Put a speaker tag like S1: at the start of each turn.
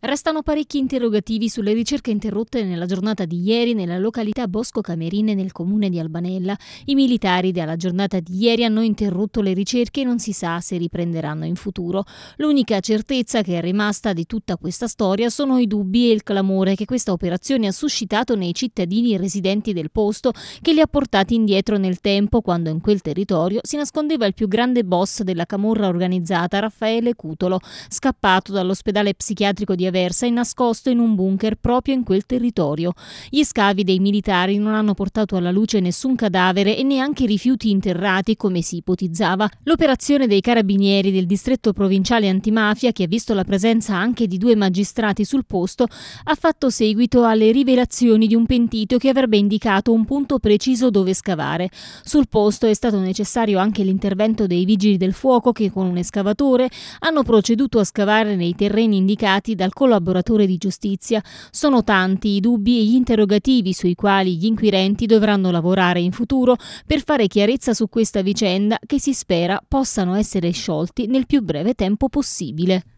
S1: Restano parecchi interrogativi sulle ricerche interrotte nella giornata di ieri nella località Bosco Camerine nel comune di Albanella. I militari dalla giornata di ieri hanno interrotto le ricerche e non si sa se riprenderanno in futuro. L'unica certezza che è rimasta di tutta questa storia sono i dubbi e il clamore che questa operazione ha suscitato nei cittadini residenti del posto che li ha portati indietro nel tempo quando in quel territorio si nascondeva il più grande boss della camorra organizzata, Raffaele Cutolo, scappato dall'ospedale psichiatrico di Aversa è nascosto in un bunker proprio in quel territorio. Gli scavi dei militari non hanno portato alla luce nessun cadavere e neanche rifiuti interrati come si ipotizzava. L'operazione dei carabinieri del distretto provinciale antimafia, che ha visto la presenza anche di due magistrati sul posto, ha fatto seguito alle rivelazioni di un pentito che avrebbe indicato un punto preciso dove scavare. Sul posto è stato necessario anche l'intervento dei vigili del fuoco che con un escavatore hanno proceduto a scavare nei terreni indicati dal collaboratore di giustizia, sono tanti i dubbi e gli interrogativi sui quali gli inquirenti dovranno lavorare in futuro per fare chiarezza su questa vicenda che si spera possano essere sciolti nel più breve tempo possibile.